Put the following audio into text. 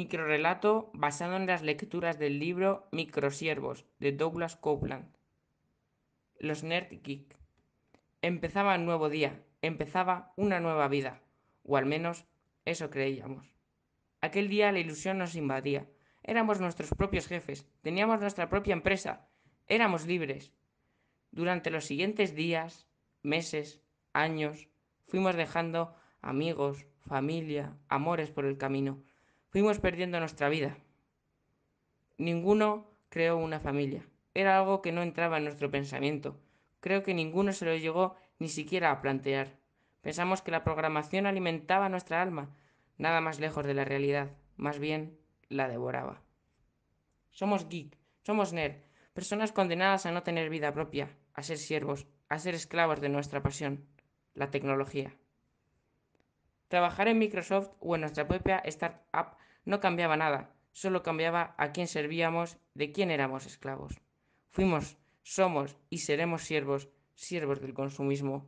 Microrrelato basado en las lecturas del libro Microsiervos de Douglas Copeland. Los Nerd Geek. Empezaba un nuevo día, empezaba una nueva vida, o al menos eso creíamos. Aquel día la ilusión nos invadía. Éramos nuestros propios jefes, teníamos nuestra propia empresa, éramos libres. Durante los siguientes días, meses, años, fuimos dejando amigos, familia, amores por el camino fuimos perdiendo nuestra vida. Ninguno creó una familia. Era algo que no entraba en nuestro pensamiento. Creo que ninguno se lo llegó ni siquiera a plantear. Pensamos que la programación alimentaba nuestra alma, nada más lejos de la realidad, más bien la devoraba. Somos geek, somos nerd, personas condenadas a no tener vida propia, a ser siervos, a ser esclavos de nuestra pasión, la tecnología. Trabajar en Microsoft o en nuestra propia startup no cambiaba nada, solo cambiaba a quién servíamos, de quién éramos esclavos. Fuimos, somos y seremos siervos, siervos del consumismo.